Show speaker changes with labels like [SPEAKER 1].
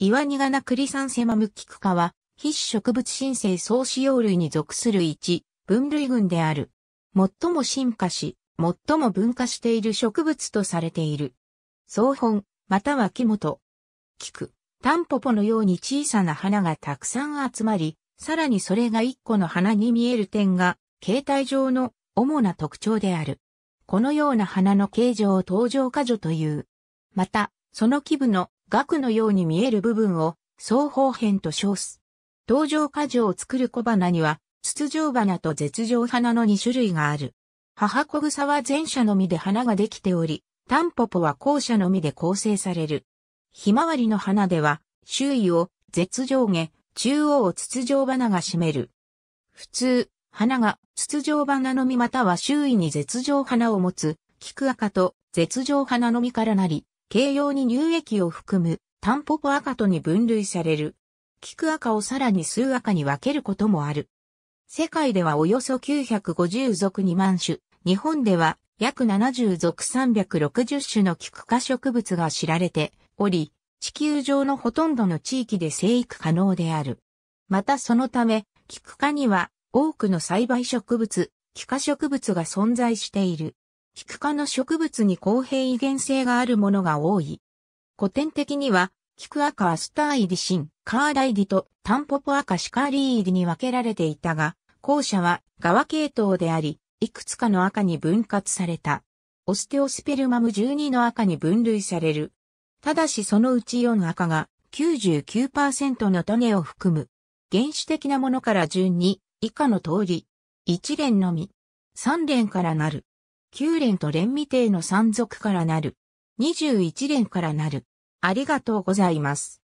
[SPEAKER 1] 岩ニガナクリサンセマムキク科は、必植物新生総使用類に属する一、分類群である。最も進化し、最も分化している植物とされている。草本、または木本。キク、タンポポのように小さな花がたくさん集まり、さらにそれが一個の花に見える点が、形態上の主な特徴である。このような花の形状を登場果樹という。また、その基部の額のように見える部分を双方辺と称す。登場花状を作る小花には、筒状花と絶状花の2種類がある。母小草は前者の実で花ができており、タンポポは後者の実で構成される。ひまわりの花では、周囲を絶上下、中央を筒状花が占める。普通、花が筒状花の実または周囲に絶上花を持つ、菊赤と絶上花の実からなり、形容に乳液を含むタンポポ赤とに分類される。菊赤をさらに数赤に分けることもある。世界ではおよそ950属2万種、日本では約70属360種の菊花植物が知られており、地球上のほとんどの地域で生育可能である。またそのため、菊花には多くの栽培植物、菊花植物が存在している。菊科の植物に公平遺伝性があるものが多い。古典的には、菊赤アカスターイディシン、カーライディとタンポポアカシカリーイディに分けられていたが、後者は側系統であり、いくつかの赤に分割された。オステオスペルマム12の赤に分類される。ただしそのうち4赤が99%の種を含む。原始的なものから順に以下の通り。1連のみ。3連からなる。九連と連未定の三族からなる。二十一連からなる。ありがとうございます。